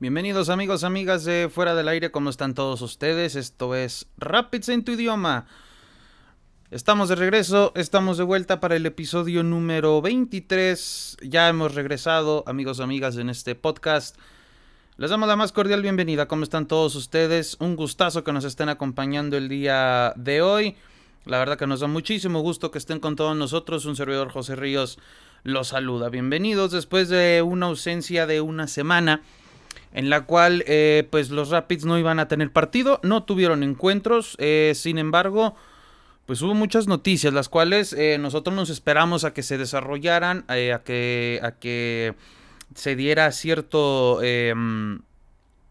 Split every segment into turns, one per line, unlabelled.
Bienvenidos amigos, amigas de Fuera del Aire, ¿cómo están todos ustedes? Esto es Rapids en tu idioma. Estamos de regreso, estamos de vuelta para el episodio número 23. Ya hemos regresado, amigos, amigas, en este podcast. Les damos la más cordial bienvenida, ¿cómo están todos ustedes? Un gustazo que nos estén acompañando el día de hoy. La verdad que nos da muchísimo gusto que estén con todos nosotros. Un servidor José Ríos los saluda. Bienvenidos después de una ausencia de una semana en la cual eh, pues los Rapids no iban a tener partido, no tuvieron encuentros, eh, sin embargo, pues hubo muchas noticias, las cuales eh, nosotros nos esperamos a que se desarrollaran, a, que, a que se diera cierto em,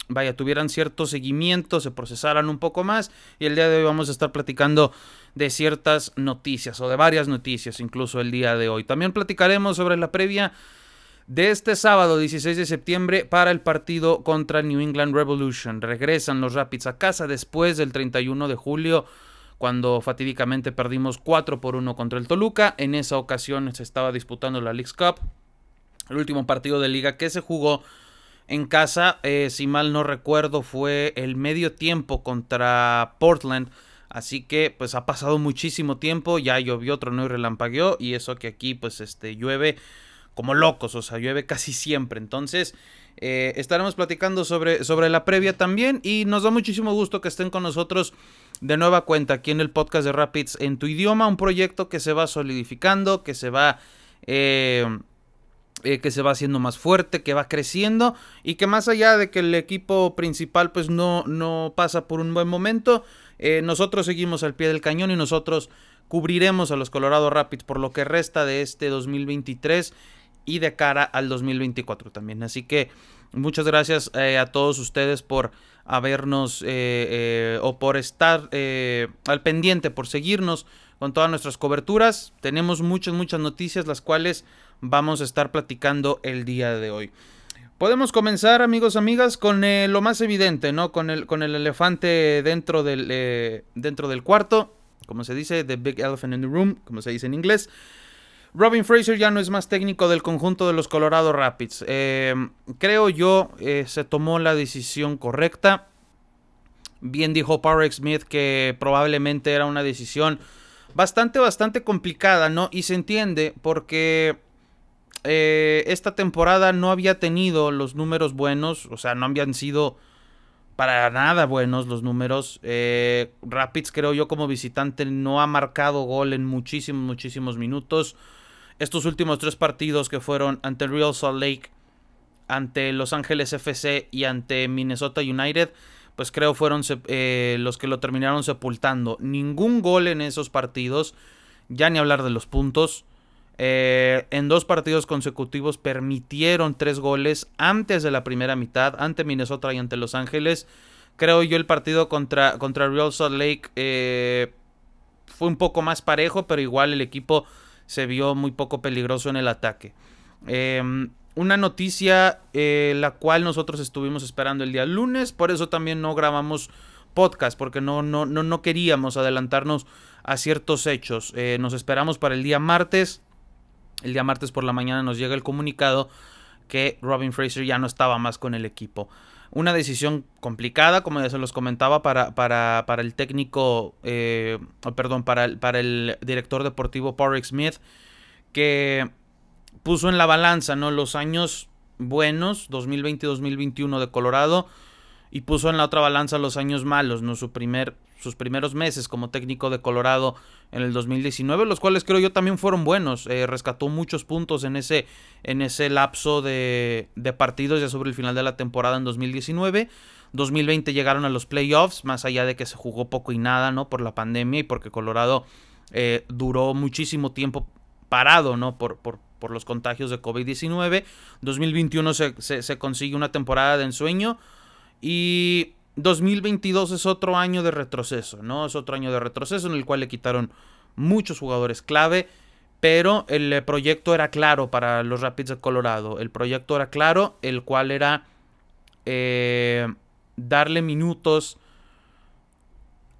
vaya, tuvieran cierto seguimiento, se procesaran un poco más. Y el día de hoy vamos a estar platicando de ciertas noticias o de varias noticias, incluso el día de hoy. También platicaremos sobre la previa de este sábado 16 de septiembre para el partido contra New England Revolution. Regresan los Rapids a casa después del 31 de julio cuando fatídicamente perdimos 4 por 1 contra el Toluca. En esa ocasión se estaba disputando la League's Cup, el último partido de liga que se jugó en casa, eh, si mal no recuerdo, fue el medio tiempo contra Portland. Así que pues ha pasado muchísimo tiempo, ya llovió, otro y relampagueó y eso que aquí pues este llueve como locos, o sea, llueve casi siempre. Entonces, eh, estaremos platicando sobre, sobre la previa también y nos da muchísimo gusto que estén con nosotros de nueva cuenta aquí en el podcast de Rapids en tu idioma, un proyecto que se va solidificando, que se va... Eh, eh, que se va haciendo más fuerte, que va creciendo y que más allá de que el equipo principal pues no, no pasa por un buen momento, nosotros seguimos al pie del cañón y nosotros cubriremos a los Colorado Rapids por lo que resta de este 2023 y de cara al 2024 también. Así que muchas gracias eh, a todos ustedes por habernos eh, eh, o por estar al pendiente, por seguirnos con todas nuestras coberturas. Tenemos muchas, muchas noticias las cuales vamos a estar platicando el día de hoy. Podemos comenzar, amigos, amigas, con lo más evidente, ¿no? Con el, con el elefante dentro del, dentro del cuarto, como se dice, the big elephant in the room, como se dice en inglés. Robin Fraser ya no es más técnico del conjunto de los Colorado Rapids. Eh, creo yo eh, se tomó la decisión correcta. Bien dijo Power Smith que probablemente era una decisión bastante, bastante complicada, ¿no? Y se entiende porque eh, esta temporada no había tenido los números buenos, o sea, no habían sido para nada buenos los números. Rapids, creo yo, como visitante, no ha marcado gol en muchísimos, muchísimos minutos estos últimos tres partidos que fueron ante Real Salt Lake, ante Los Ángeles FC y ante Minnesota United, pues creo fueron eh, los que lo terminaron sepultando. Ningún gol en esos partidos, ya ni hablar de los puntos. Eh, en dos partidos consecutivos permitieron tres goles antes de la primera mitad, ante Minnesota y ante Los Ángeles. Creo yo el partido contra, contra Real Salt Lake eh, fue un poco más parejo, pero igual el equipo se vio muy poco peligroso en el ataque. Em, una noticia eh, la cual nosotros estuvimos esperando el día lunes, por eso también no grabamos podcast, porque no, no, no, queríamos adelantarnos a ciertos hechos. Eh, nos esperamos para el día martes. El día martes por la mañana nos llega el comunicado que Robin Fraser ya no estaba más con el equipo. Una decisión complicada, como ya se los comentaba, para, para, para el técnico, eh, perdón, para el, para el director deportivo Patrick Smith, que puso en la balanza ¿no? los años buenos, 2020-2021 de Colorado, y puso en la otra balanza los años malos, ¿no? Su primer, sus primeros meses como técnico de Colorado en el 2019, los cuales creo yo también fueron buenos. Eh, rescató muchos puntos en ese, en ese lapso de, partidos ya sobre el final de la temporada en 2019. 2020 llegaron a los playoffs, más allá de que se jugó poco y nada, ¿no? Por la pandemia y porque Colorado eh, duró muchísimo tiempo parado, ¿no? Por, por, por los contagios de COVID-19. 2021 se, se, se consigue una temporada de ensueño y 2022 es otro año de retroceso, ¿no? Es otro año de retroceso en el cual le quitaron muchos jugadores clave, pero el eh, proyecto era claro para los Rapids de Colorado. El proyecto era claro, el cual era eh, darle minutos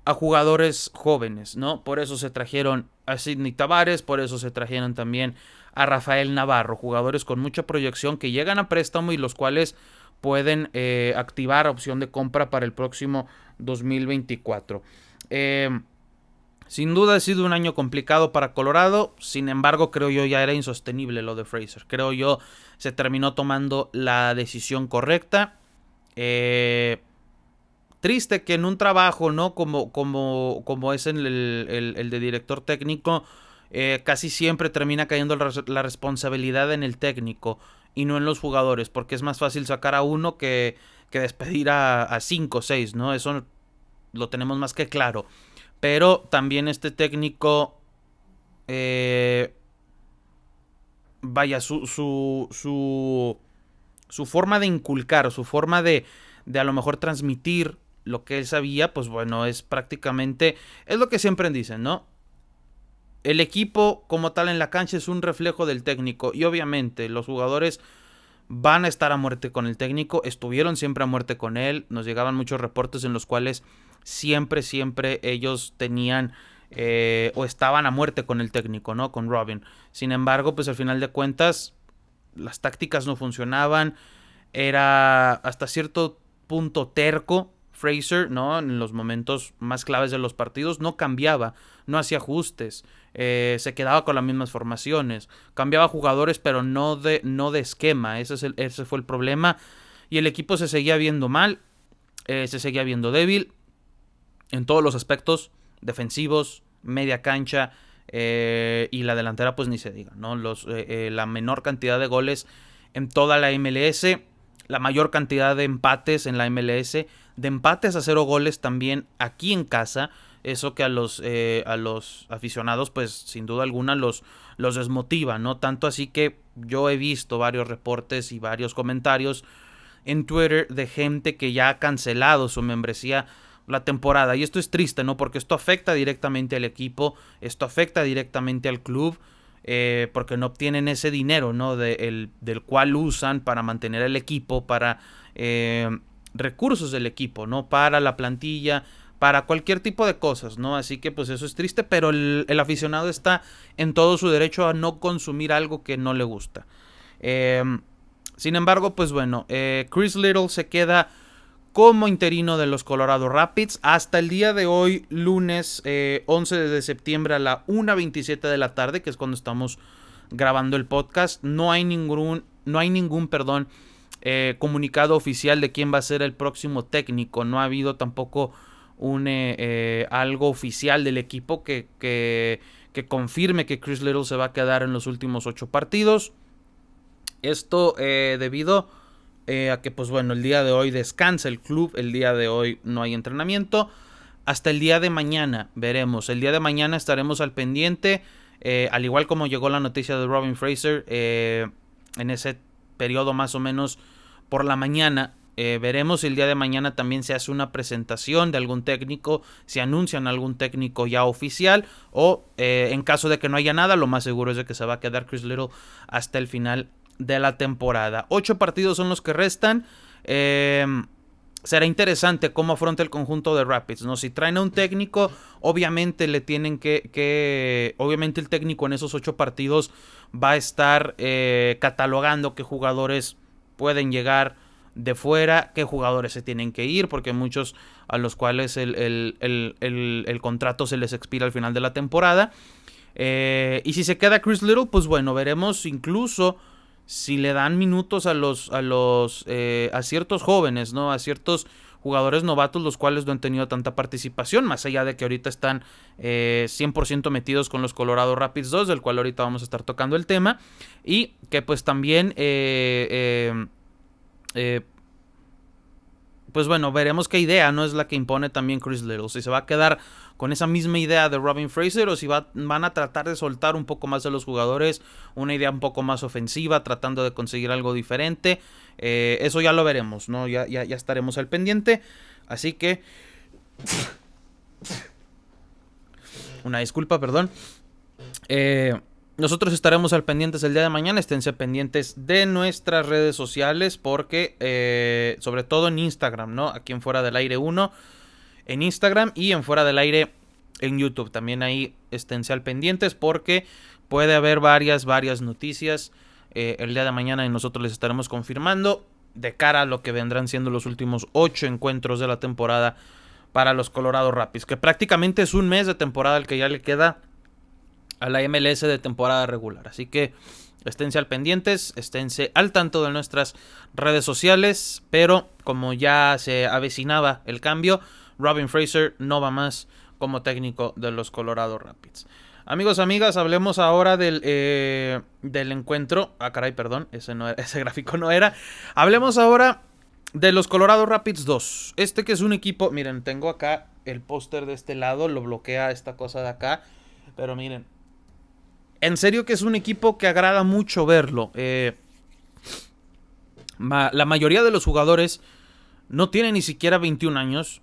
a jugadores jóvenes, ¿no? Por eso se trajeron a Sidney Tavares, por eso se trajeron también a Rafael Navarro, jugadores con mucha proyección que llegan a préstamo y los cuales pueden eh, activar opción de compra para el próximo 2024. Em, sin duda ha sido un año complicado para Colorado, sin embargo creo yo ya era insostenible lo de Fraser. Creo yo se terminó tomando la decisión correcta. Eh, triste que en un trabajo, ¿no? Como, como, como es el, el, de director técnico, eh, casi siempre termina cayendo la, responsabilidad en el técnico y no en los jugadores, porque es más fácil sacar a uno que, despedir a, cinco o seis, ¿no? Eso lo tenemos más que claro. Pero también este técnico, eh, vaya, su, su, su, su, forma de inculcar, su forma de, de a lo mejor transmitir lo que él sabía, pues bueno, es prácticamente, es lo que siempre dicen, ¿no? El equipo como tal en la cancha es un reflejo del técnico y obviamente los jugadores van a estar a muerte con el técnico, estuvieron siempre a muerte con él, nos llegaban muchos reportes en los cuales siempre, siempre ellos tenían eh, o estaban a muerte con el técnico, ¿no? Con Robin. Sin embargo, pues al final de cuentas, las tácticas no funcionaban, era hasta cierto punto terco Fraser, ¿no? En los momentos más claves de los partidos no cambiaba, no hacía ajustes, eh, se quedaba con las mismas formaciones, cambiaba jugadores pero no de, no de esquema, ese, es ese fue el problema y el equipo se seguía viendo mal, eh, se seguía viendo débil en todos los aspectos, defensivos, media cancha eh, y la delantera pues ni se diga, ¿no? Los, la menor cantidad de goles en toda la MLS la mayor cantidad de empates en la MLS, de empates a cero goles también aquí en casa. Eso que a los, eh, a los aficionados, pues sin duda alguna los, los desmotiva, ¿no? Tanto así que yo he visto varios reportes y varios comentarios en Twitter de gente que ya ha cancelado su membresía la temporada. Y esto es triste, ¿no? Porque esto afecta directamente al equipo, esto afecta directamente al club. Eh, porque no obtienen ese dinero, ¿no? del cual usan para mantener el equipo, para eh, recursos del equipo, ¿no? Para la plantilla, para cualquier tipo de cosas, ¿no? Así que pues eso es triste, pero el, aficionado está en todo su derecho a no consumir algo que no le gusta. Eh, sin embargo, pues bueno, Chris Little se queda como interino de los Colorado Rapids hasta el día de hoy, lunes 11 eh, de septiembre a la 1.27 de la tarde, que es cuando estamos grabando el podcast. No hay ningún, no hay ningún perdón, eh, comunicado oficial de quién va a ser el próximo técnico. No ha habido tampoco un, eh, algo oficial del equipo que, que, que confirme que Chris Little se va a quedar en los últimos ocho partidos. Esto debido eh, a que pues bueno, el día de hoy descansa el club, el día de hoy no hay entrenamiento, hasta el día de mañana veremos, el día de mañana estaremos al pendiente, eh, al igual como llegó la noticia de Robin Fraser, eh, en ese periodo más o menos por la mañana, veremos si el día de mañana también se hace una presentación de algún técnico, si anuncian algún técnico ya oficial o en caso de que no haya nada, lo más seguro es de que se va a quedar Chris Little hasta el final de la temporada. Ocho partidos son los que restan. Em, será interesante cómo afronta el conjunto de Rapids, ¿no? Si traen a un técnico, obviamente le tienen que... que obviamente el técnico en esos ocho partidos va a estar eh, catalogando qué jugadores pueden llegar de fuera, qué jugadores se tienen que ir, porque muchos a los cuales el, contrato se les expira al final de la temporada. Eh, y si se queda Chris Little, pues bueno, veremos incluso si le dan minutos a los, a los, eh, a ciertos jóvenes, ¿no? A ciertos jugadores novatos, los cuales no han tenido tanta participación, más allá de que ahorita están 100% eh, metidos con los Colorado Rapids 2, del cual ahorita vamos a estar tocando el tema, y que pues también, eh, pues bueno, veremos qué idea no es la que impone también Chris Little, si se va a quedar con esa misma idea de Robin Fraser o si van a tratar de soltar un poco más de los jugadores, una idea un poco más ofensiva, tratando de conseguir algo diferente. Eh, eso ya lo veremos, ¿no? Ya, ya, estaremos al pendiente. Así que... Una disculpa, perdón. Eh, nosotros estaremos al pendientes el día de mañana. Esténse pendientes de nuestras redes sociales porque, eh, sobre todo en Instagram, ¿no? Aquí en Fuera del Aire 1 en Instagram y en Fuera del Aire en YouTube. También ahí esténse al pendientes porque puede haber varias, varias noticias eh, el día de mañana y nosotros les estaremos confirmando de cara a lo que vendrán siendo los últimos ocho encuentros de la temporada para los Colorado Rapids, que prácticamente es un mes de temporada el que ya le queda a la MLS de temporada regular. Así que esténse al pendientes, esténse al tanto de nuestras redes sociales, pero como ya se avecinaba el cambio, Robin Fraser no va más como técnico de los Colorado Rapids. Amigos, amigas, hablemos ahora del, eh, del encuentro. Ah, caray, perdón, ese, no era, ese gráfico no era. Hablemos ahora de los Colorado Rapids 2. Este que es un equipo, miren, tengo acá el póster de este lado, lo bloquea esta cosa de acá, pero miren. En serio que es un equipo que agrada mucho verlo. Eh, la mayoría de los jugadores no tiene ni siquiera 21 años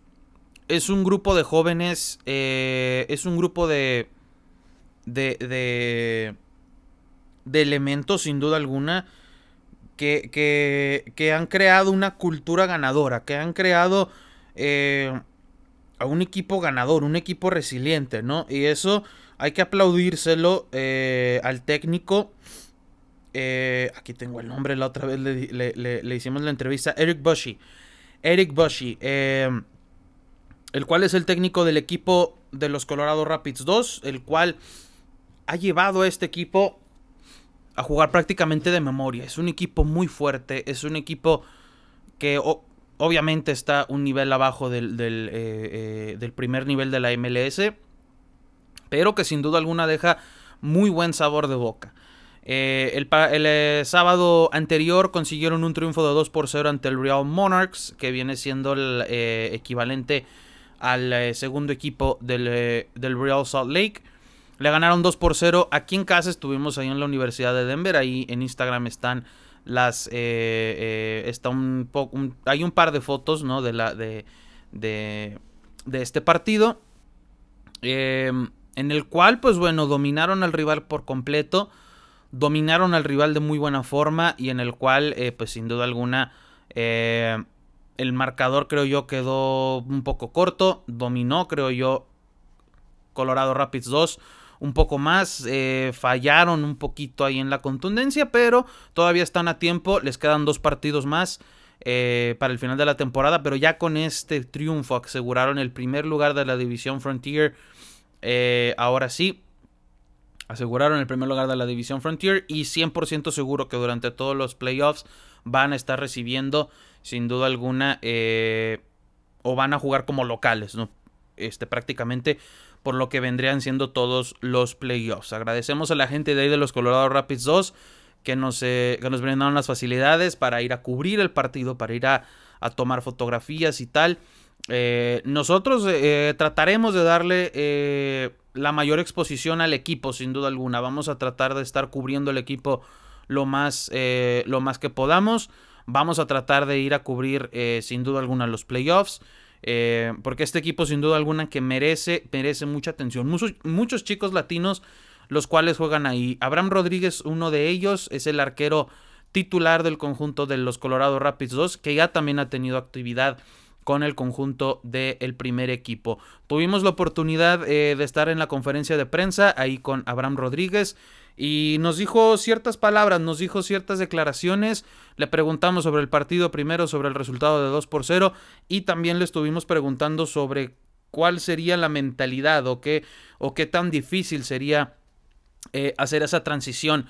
es un grupo de jóvenes, eh, es un grupo de, de, de, elementos sin duda alguna que, que, que, han creado una cultura ganadora, que han creado eh, a un equipo ganador, un equipo resiliente, ¿no? Y eso hay que aplaudírselo eh, al técnico. aquí tengo el nombre, la otra vez le, hicimos la entrevista, Eric Bushy. Eric Bushy. Eh, el cual es el técnico del equipo de los Colorado Rapids 2, el cual ha llevado a este equipo a jugar prácticamente de memoria. Es un equipo muy fuerte, es un equipo que obviamente está un nivel abajo del, eh, eh, primer nivel de la MLS, pero que sin duda alguna deja muy buen sabor de boca. Eh, el, sábado anterior consiguieron un triunfo de 2 por 0 ante el Real Monarchs, que viene siendo el equivalente al eh, segundo equipo eh, del, Real Salt Lake. Le ganaron 2 por 0 aquí en casa. Estuvimos ahí en la Universidad de Denver. Ahí en Instagram están las. Eh, está un poco. hay un par de fotos, ¿no? De la. de. de, de este partido. Em, en el cual, pues bueno, dominaron al rival por completo. Dominaron al rival de muy buena forma. Y en el cual, pues sin duda alguna. Eh, el marcador creo yo quedó un poco corto. Dominó creo yo Colorado Rapids 2 un poco más. Eh, fallaron un poquito ahí en la contundencia, pero todavía están a tiempo. Les quedan dos partidos más. Eh, para el final de la temporada, pero ya con este triunfo aseguraron el primer lugar de la división Frontier. Eh, ahora sí, aseguraron el primer lugar de la división Frontier y 100% seguro que durante todos los playoffs van a estar recibiendo sin duda alguna eh, o van a jugar como locales, ¿no? Este prácticamente por lo que vendrían siendo todos los playoffs. Agradecemos a la gente de ahí de los Colorado Rapids 2 que nos, eh, nos brindaron las facilidades para ir a cubrir el partido, para ir a, tomar fotografías y tal. Eh, nosotros trataremos de darle la mayor exposición al equipo, sin duda alguna. Vamos a tratar de estar cubriendo el equipo lo más, eh, lo más que podamos. Vamos a tratar de ir a cubrir, eh, sin duda alguna, los playoffs. Eh, porque este equipo, sin duda alguna, que merece, merece mucha atención. Muchos, muchos chicos latinos, los cuales juegan ahí. Abraham Rodríguez, uno de ellos, es el arquero titular del conjunto de los Colorado Rapids 2, que ya también ha tenido actividad con el conjunto del primer equipo. Tuvimos la oportunidad eh, de estar en la conferencia de prensa ahí con Abraham Rodríguez y nos dijo ciertas palabras, nos dijo ciertas declaraciones. Le preguntamos sobre el partido primero, sobre el resultado de 2 por 0 y también le estuvimos preguntando sobre cuál sería la mentalidad o qué, o qué tan difícil sería eh, hacer esa transición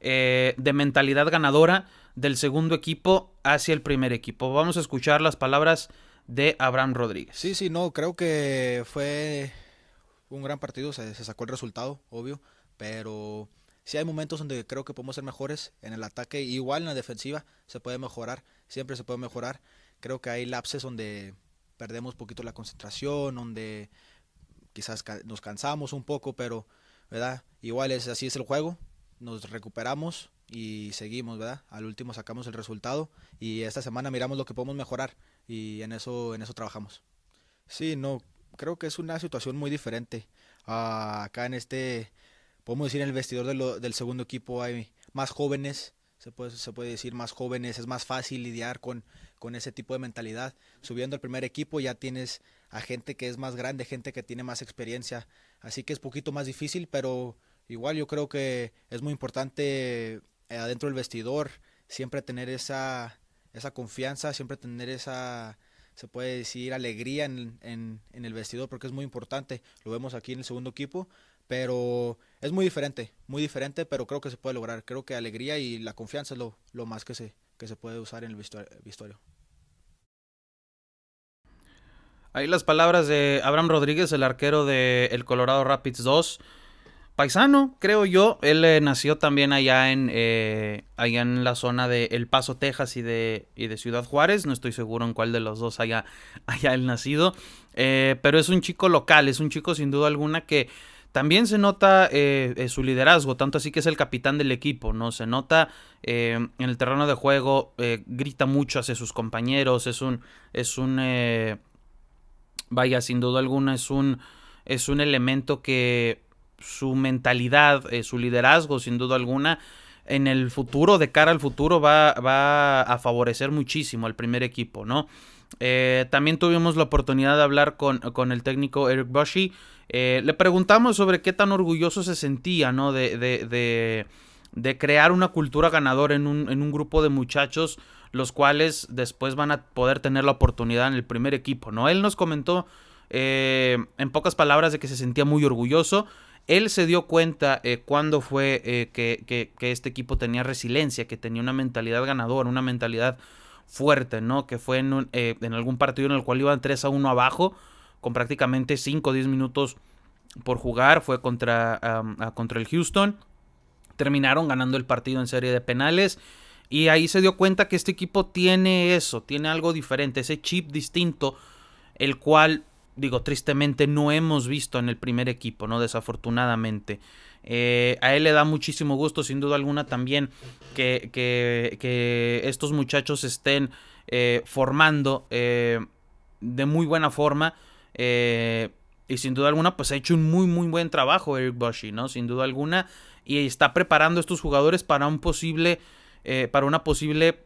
eh, de mentalidad ganadora del segundo equipo hacia el primer equipo. Vamos a escuchar las palabras de Abraham Rodríguez.
Sí, sí, no, creo que fue un gran partido, se, sacó el resultado, obvio, pero sí hay momentos donde creo que podemos ser mejores en el ataque, igual en la defensiva se puede mejorar, siempre se puede mejorar. Creo que hay lapses donde perdemos poquito la concentración, donde quizás nos cansamos un poco, pero ¿verdad? Igual es así es el juego, nos recuperamos y seguimos, ¿verdad? Al último sacamos el resultado y esta semana miramos lo que podemos mejorar y en eso, en eso trabajamos. Sí, no, creo que es una situación muy diferente. Ah, acá en este, podemos decir, en el vestidor del segundo equipo hay más jóvenes, se puede, se puede decir más jóvenes, es más fácil lidiar con, con ese tipo de mentalidad. Subiendo al primer equipo ya tienes a gente que es más grande, gente que tiene más experiencia, así que es poquito más difícil, pero igual yo creo que es muy importante eh, adentro del vestidor siempre tener esa esa confianza, siempre tener esa, se puede decir, alegría en, el vestidor, porque es muy importante. Lo vemos aquí en el segundo equipo, pero es muy diferente, muy diferente, pero creo que se puede lograr. Creo que alegría y la confianza es lo, lo más que se, que se puede usar en el vestuario.
Ahí las palabras de Abraham Rodríguez, el arquero de Colorado Rapids 2 paisano, creo yo. Él eh, nació también allá en, eh, allá en la zona de El Paso, Texas y de, y de Ciudad Juárez. No estoy seguro en cuál de los dos haya, haya él nacido. Eh, pero es un chico local, es un chico sin duda alguna que también se nota su liderazgo, tanto así que es el capitán del equipo, ¿no? Se nota en el terreno de juego, grita mucho hacia sus compañeros, es un... Es un vaya, sin duda alguna es un... Es un elemento que su mentalidad, eh, su liderazgo, sin duda alguna, en el futuro, de cara al futuro, va, a favorecer muchísimo al primer equipo, ¿no? Eh, también tuvimos la oportunidad de hablar con, el técnico Eric Boschi. Eh, le preguntamos sobre qué tan orgulloso se sentía, ¿no? De, crear una cultura ganadora en un, grupo de muchachos los cuales después van a poder tener la oportunidad en el primer equipo, ¿no? Él nos comentó en pocas palabras de que se sentía muy orgulloso él se dio cuenta eh, cuando fue eh, que, este equipo tenía resiliencia, que tenía una mentalidad ganadora, una mentalidad fuerte, ¿no? Que fue en, eh, algún partido en el cual iban 3 a 1 abajo, con prácticamente 5 o 10 minutos por jugar, fue contra, contra el Houston. Terminaron ganando el partido en serie de penales. Y ahí se dio cuenta que este equipo tiene eso, tiene algo diferente, ese chip distinto, el cual digo, tristemente no hemos visto en el primer equipo, ¿no? Desafortunadamente. Eh, a él le da muchísimo gusto, sin duda alguna, también que, que, que estos muchachos estén eh, formando eh, de muy buena forma. y sin duda alguna, pues ha hecho un muy, muy buen trabajo Eric Bushy. ¿no? Sin duda alguna. Y está preparando estos jugadores para un posible. para una posible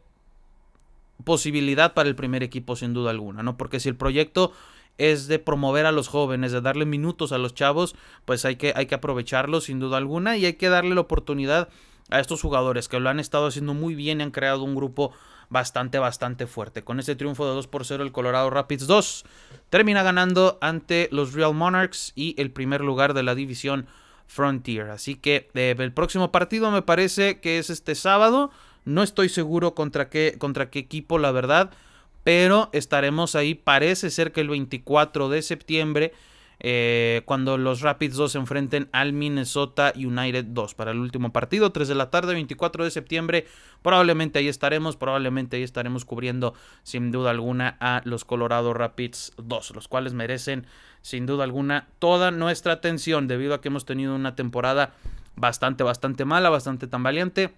posibilidad para el primer equipo, sin duda alguna, ¿no? Porque si el proyecto es de promover a los jóvenes, de darle minutos a los chavos, pues hay que, hay que aprovecharlo sin duda alguna y hay que darle la oportunidad a estos jugadores que lo han estado haciendo muy bien y han creado un grupo bastante, bastante fuerte. Con este triunfo de 2 por 0, el Colorado Rapids 2 termina ganando ante los Real Monarchs y el primer lugar de la división Frontier. Así que eh, el próximo partido me parece que es este sábado. No estoy seguro contra qué, contra qué equipo, la verdad pero estaremos ahí, parece ser que el 24 de septiembre, eh, cuando los Rapids 2 se enfrenten al Minnesota United 2 para el último partido, 3 de la tarde, 24 de septiembre, probablemente ahí estaremos, probablemente ahí estaremos cubriendo sin duda alguna a los Colorado Rapids 2, los cuales merecen sin duda alguna toda nuestra atención debido a que hemos tenido una temporada bastante, bastante mala, bastante tan valiente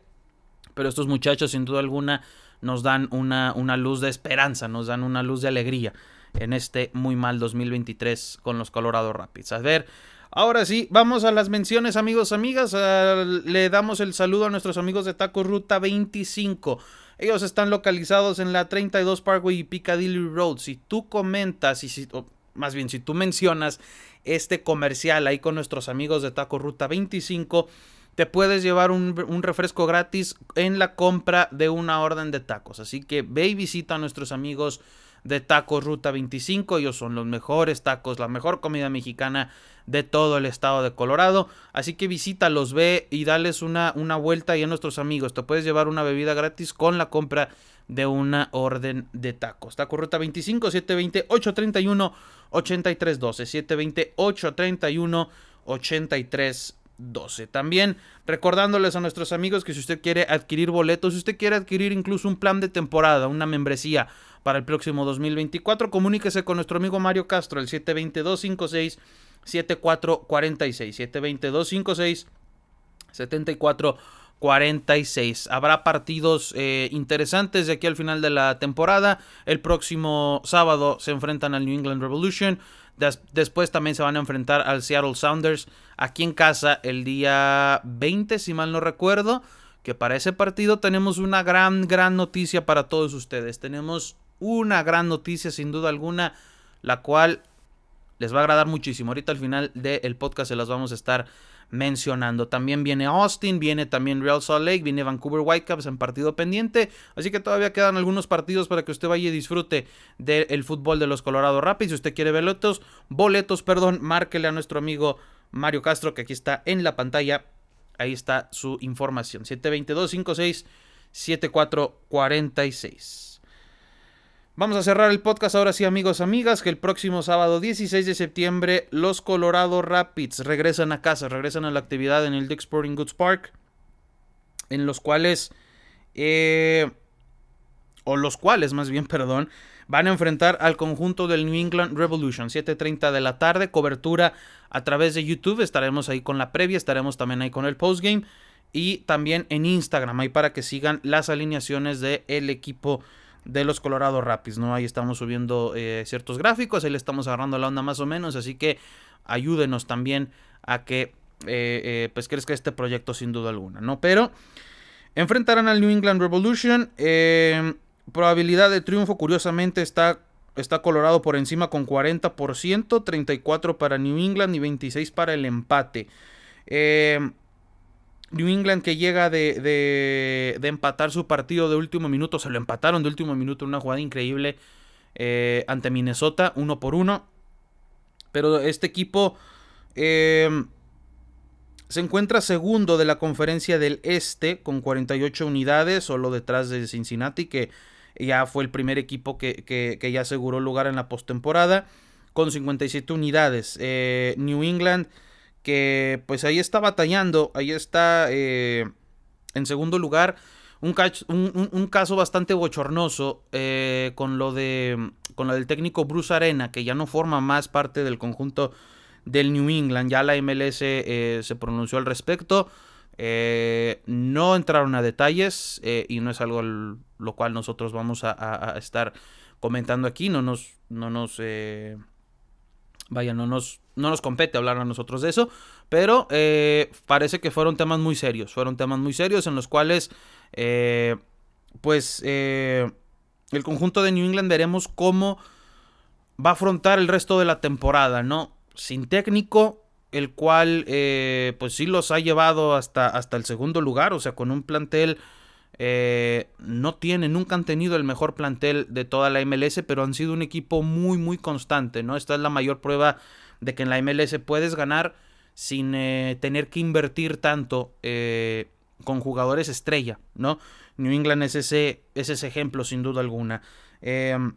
pero estos muchachos sin duda alguna nos dan una, una luz de esperanza, nos dan una luz de alegría en este muy mal 2023 con los Colorado Rapids. A ver, Ahora sí, vamos a las menciones, amigos, amigas. Ah, le damos el saludo a nuestros amigos de Taco Ruta 25. Ellos están localizados en la 32 Parkway y Piccadilly Road. Si tú comentas, y si, o más bien, si tú mencionas este comercial ahí con nuestros amigos de Taco Ruta 25, te puedes llevar un, refresco gratis en la compra de una orden de tacos. Así que ve y visita a nuestros amigos de Tacos Ruta 25. Ellos son los mejores tacos, la mejor comida mexicana de todo el estado de Colorado. Así que visita, los ve y dales una, una vuelta y a nuestros amigos. Te puedes llevar una bebida gratis con la compra de una orden de tacos. Taco Ruta 25, 720, 831, 8312. 720, 831, 8312. También recordándoles a nuestros amigos que si usted quiere adquirir boletos, si usted quiere adquirir incluso un plan de temporada, una membresía para el próximo 2024, comuníquese con nuestro amigo Mario Castro, el 722-56-7446. 722-56. Habrá partidos eh, interesantes de aquí al final de la temporada. El próximo sábado se enfrentan al New England Revolution después también se van a enfrentar al Seattle Sounders aquí en casa el día 20, si mal no recuerdo. Que para ese partido tenemos una gran, gran noticia para todos ustedes. Tenemos una gran noticia, sin duda alguna, la cual les va a agradar muchísimo. Ahorita al final del podcast se las vamos a estar mencionando. También viene Austin, viene también Real Salt Lake, viene Vancouver Whitecaps en partido pendiente. Así que todavía quedan algunos partidos para que usted vaya y disfrute del fútbol de los Colorado Rapids. Si usted quiere boletos, boletos, perdón, márquele a nuestro amigo Mario Castro, que aquí está en la pantalla. Ahí está su información. 722 56 7446 Vamos a cerrar el podcast ahora sí, amigos, amigas, que el próximo sábado 16 de septiembre los Colorado Rapids regresan a casa, regresan a la actividad en el Dick Sporting Goods Park, en los cuales, eh, o los cuales más bien, perdón, van a enfrentar al conjunto del New England Revolution, 7.30 de la tarde, cobertura a través de YouTube, estaremos ahí con la previa, estaremos también ahí con el postgame y también en Instagram, ahí para que sigan las alineaciones del el equipo de los Colorado Rapids, ¿no? Ahí estamos subiendo eh, ciertos gráficos, ahí le estamos agarrando la onda más o menos, así que ayúdenos también a que eh, eh, pues crezca este proyecto sin duda alguna, ¿no? Pero enfrentarán al New England Revolution, em, probabilidad de triunfo curiosamente está, está Colorado por encima con 40%, 34 para New England y 26 para el empate. Em, New England que llega de, de, empatar su partido de último minuto, se lo empataron de último minuto una jugada increíble eh, ante Minnesota, uno por uno. Pero este equipo em, se encuentra segundo de la conferencia del Este con 48 unidades, solo detrás de Cincinnati, que ya fue el primer equipo que, ya aseguró lugar en la postemporada, con 57 unidades. Eh, New England que pues ahí está batallando, ahí está eh, en segundo lugar un, caso bastante bochornoso eh, con, lo de, con lo del técnico Bruce Arena, que ya no forma más parte del conjunto del New England, ya la MLS eh, se pronunció al respecto. no entraron a detalles y no es algo lo cual nosotros vamos a, estar comentando aquí, no nos, no nos Vaya, no nos, no nos compete hablar a nosotros de eso, pero eh, parece que fueron temas muy serios, fueron temas muy serios en los cuales, eh, pues, eh, el conjunto de New England veremos cómo va a afrontar el resto de la temporada, ¿no? Sin técnico, el cual, pues sí los ha llevado hasta, hasta el segundo lugar, o sea, con un plantel eh, no tienen, nunca han tenido el mejor plantel de toda la MLS, pero han sido un equipo muy, muy constante, ¿no? Esta es la mayor prueba de que en la MLS puedes ganar sin eh, tener que invertir tanto eh, con jugadores estrella, ¿no? New England es ese, es ese ejemplo, sin duda alguna. Em,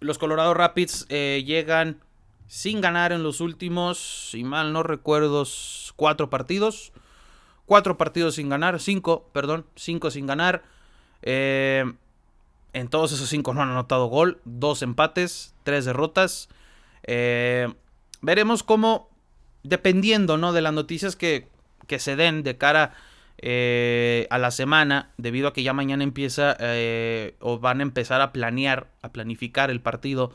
los Colorado Rapids llegan sin ganar en los últimos, si mal no recuerdo, cuatro partidos cuatro partidos sin ganar, cinco, perdón, cinco sin ganar. Eh, en todos esos cinco no han anotado gol, dos empates, tres derrotas. Eh, veremos cómo, dependiendo ¿no? de las noticias que, que se den de cara eh, a la semana, debido a que ya mañana empieza o van a empezar a planear, a planificar el partido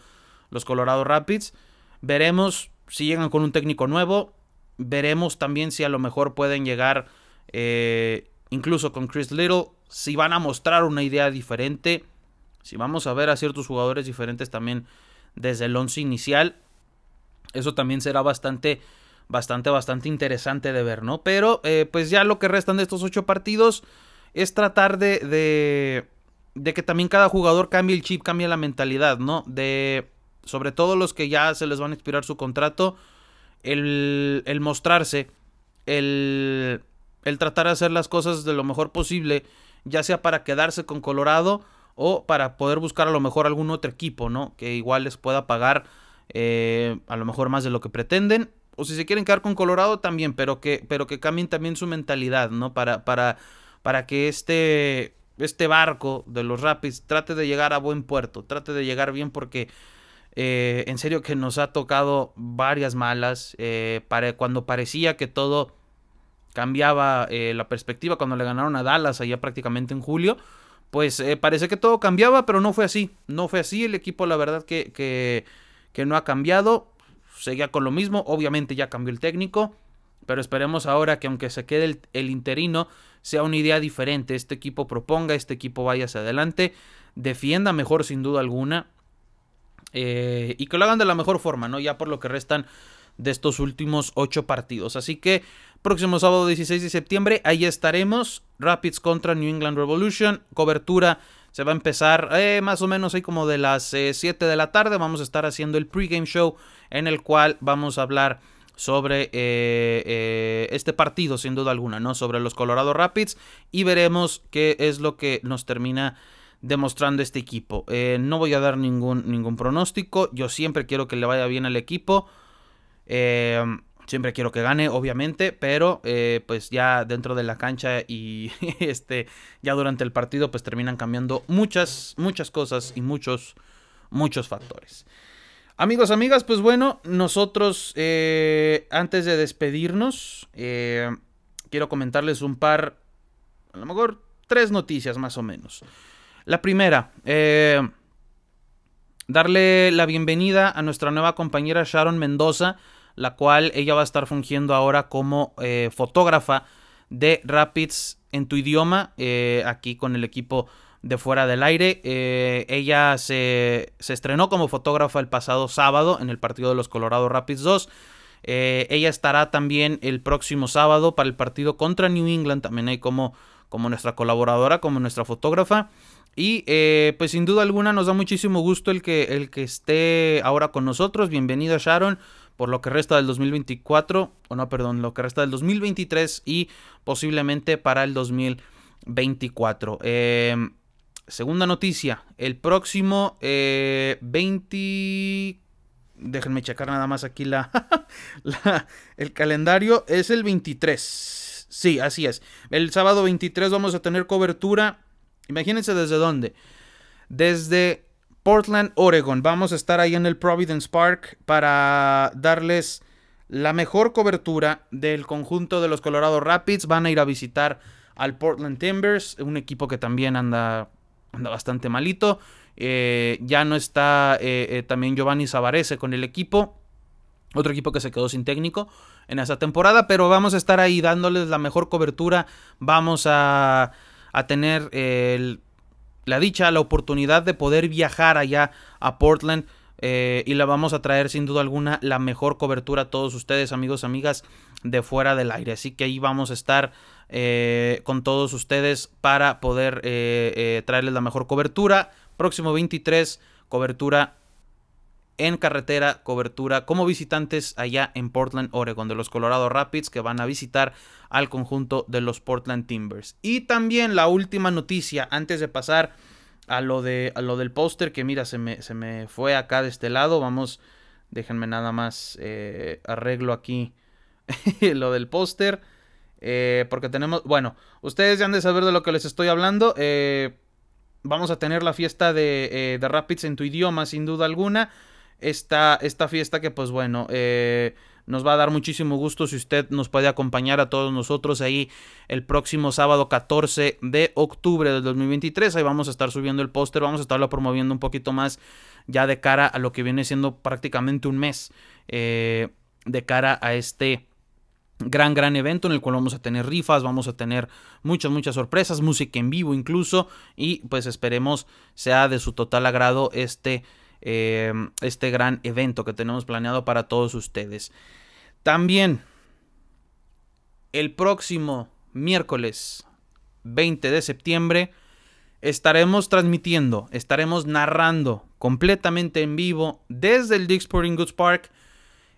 los Colorado Rapids, veremos si llegan con un técnico nuevo, veremos también si a lo mejor pueden llegar eh, incluso con Chris Little, si van a mostrar una idea diferente, si vamos a ver a ciertos jugadores diferentes también desde el once inicial, eso también será bastante, bastante, bastante interesante de ver, ¿no? Pero eh, pues ya lo que restan de estos ocho partidos es tratar de, de, que también cada jugador cambie el chip, cambie la mentalidad, ¿no? De, sobre todo los que ya se les van a expirar su contrato, el, el mostrarse, el el tratar de hacer las cosas de lo mejor posible, ya sea para quedarse con Colorado o para poder buscar a lo mejor algún otro equipo, ¿no? Que igual les pueda pagar eh, a lo mejor más de lo que pretenden. O si se quieren quedar con Colorado también, pero que, pero que cambien también su mentalidad, ¿no? Para, para, para que este, este barco de los Rapids trate de llegar a buen puerto, trate de llegar bien porque... Eh, en serio que nos ha tocado varias malas. Eh, para cuando parecía que todo cambiaba eh, la perspectiva cuando le ganaron a Dallas allá prácticamente en julio. Pues eh, parece que todo cambiaba, pero no fue así. No fue así. El equipo, la verdad, que, que, no ha cambiado. Seguía con lo mismo. Obviamente ya cambió el técnico. Pero esperemos ahora que aunque se quede el, interino, sea una idea diferente. Este equipo proponga, este equipo vaya hacia adelante, defienda mejor sin duda alguna. Eh, y que lo hagan de la mejor forma, ¿no? Ya por lo que restan de estos últimos ocho partidos. Así que Próximo sábado 16 de septiembre, ahí estaremos. Rapids contra New England Revolution. Cobertura se va a empezar eh, más o menos ahí como de las 7 eh, de la tarde. Vamos a estar haciendo el pregame show en el cual vamos a hablar sobre eh, este partido, sin duda alguna, ¿no? Sobre los Colorado Rapids y veremos qué es lo que nos termina demostrando este equipo. no voy a dar ningún, ningún pronóstico. Yo siempre quiero que le vaya bien al equipo. Eh, Siempre quiero que gane, obviamente, pero eh, pues ya dentro de la cancha y este ya durante el partido pues terminan cambiando muchas, muchas cosas y muchos, muchos factores. Amigos, amigas, pues bueno, nosotros eh, antes de despedirnos eh, quiero comentarles un par, a lo mejor tres noticias más o menos. La primera, darle la bienvenida a nuestra nueva compañera Sharon Mendoza la cual ella va a estar fungiendo ahora como eh, fotógrafa de Rapids en tu idioma, eh, aquí con el equipo de fuera del aire. Eh, ella se, estrenó como fotógrafa el pasado sábado en el partido de los Colorado Rapids 2. ella estará también el próximo sábado para el partido contra New England, también ahí como, como nuestra colaboradora, como nuestra fotógrafa. Y pues sin duda alguna nos da muchísimo gusto el que, el que esté ahora con nosotros. Bienvenida Sharon por lo que resta del 2024, o no, perdón, lo que resta del 2023 y posiblemente para el 2024. Em, segunda noticia, el próximo 20... Eh, déjenme checar nada más aquí la, la, el calendario. Es el 23. Sí, así es. El sábado 23 vamos a tener cobertura. Imagínense desde dónde. Desde Portland, Oregon. Vamos a estar ahí en el Providence Park para darles la mejor cobertura del conjunto de los Colorado Rapids. Van a ir a visitar al Portland Timbers, un equipo que también anda, anda bastante malito. Eh, ya no está eh, eh, también Giovanni Zavarese con el equipo. Otro equipo que se quedó sin técnico en esa temporada, pero vamos a estar ahí dándoles la mejor cobertura. Vamos a, a tener el la dicha, la oportunidad de poder viajar allá a Portland. Eh, y la vamos a traer sin duda alguna la mejor cobertura a todos ustedes amigos, amigas de fuera del aire. Así que ahí vamos a estar eh, con todos ustedes para poder eh, traerles la mejor cobertura. Próximo 23, cobertura en carretera, cobertura como visitantes allá en Portland, Oregon, de los Colorado Rapids que van a visitar al conjunto de los Portland Timbers. Y también la última noticia antes de pasar a lo, de, lo del póster que mira, se me, se me, fue acá de este lado. Vamos, déjenme nada más eh, arreglo aquí lo del póster. Eh, porque tenemos, bueno, ustedes ya han de saber de lo que les estoy hablando. Eh, vamos a tener la fiesta de, de Rapids en tu idioma, sin duda alguna esta, esta fiesta que pues bueno, eh, nos va a dar muchísimo gusto si usted nos puede acompañar a todos nosotros ahí el próximo sábado 14 de octubre del 2023. Ahí vamos a estar subiendo el póster, vamos a estarlo promoviendo un poquito más ya de cara a lo que viene siendo prácticamente un mes eh, de cara a este gran, gran evento en el cual vamos a tener rifas, vamos a tener muchas, muchas sorpresas, música en vivo incluso, y pues esperemos sea de su total agrado este eh, este gran evento que tenemos planeado para todos ustedes. También el próximo miércoles 20 de septiembre estaremos transmitiendo, estaremos narrando completamente en vivo desde el Dick's Sporting Goods Park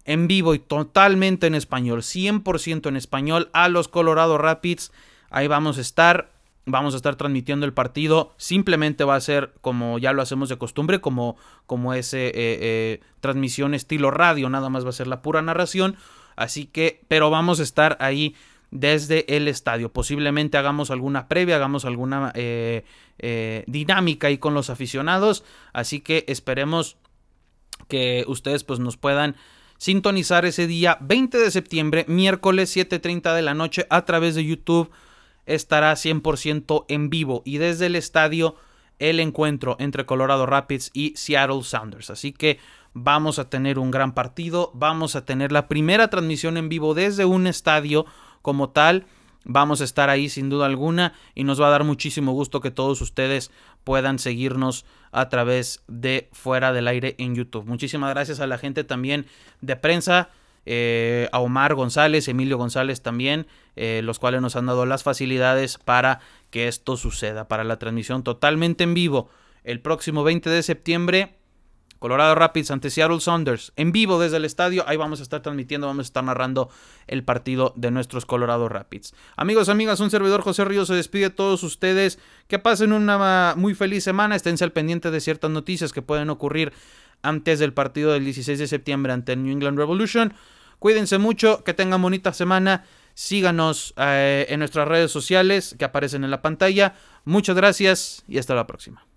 en vivo y totalmente en español, 100% en español a los Colorado Rapids. Ahí vamos a estar Vamos a estar transmitiendo el partido. Simplemente va a ser como ya lo hacemos de costumbre, como, como ese eh, eh, eh, transmisión estilo radio. Nada más va a ser la pura narración. Así que, pero vamos a estar ahí desde el estadio. Posiblemente hagamos alguna previa, hagamos alguna dinámica ahí con los aficionados. Así que esperemos que ustedes pues nos puedan sintonizar ese día 20 de septiembre, miércoles 7.30 de la noche a través de YouTube estará 100% en vivo y desde el estadio el encuentro entre Colorado Rapids y Seattle Sounders. Así que vamos a tener un gran partido, vamos a tener la primera transmisión en vivo desde un estadio como tal. Vamos a estar ahí sin duda alguna y nos va a dar muchísimo gusto que todos ustedes puedan seguirnos a través de Fuera del Aire en YouTube. Muchísimas gracias a la gente también de prensa eh, a Omar González, Emilio González también, eh, los cuales nos han dado las facilidades para que esto suceda, para la transmisión totalmente en vivo el próximo 20 de septiembre. Colorado Rapids ante Seattle Saunders en vivo desde el estadio. Ahí vamos a estar transmitiendo, vamos a estar narrando el partido de nuestros Colorado Rapids. Amigos, amigas, un servidor José Ríos se despide a todos ustedes. Que pasen una muy feliz semana. Esténse al pendiente de ciertas noticias que pueden ocurrir antes del partido del 16 de septiembre ante el New England Revolution. Cuídense mucho, que tengan bonita semana. Síganos eh, en nuestras redes sociales que aparecen en la pantalla. Muchas gracias y hasta la próxima.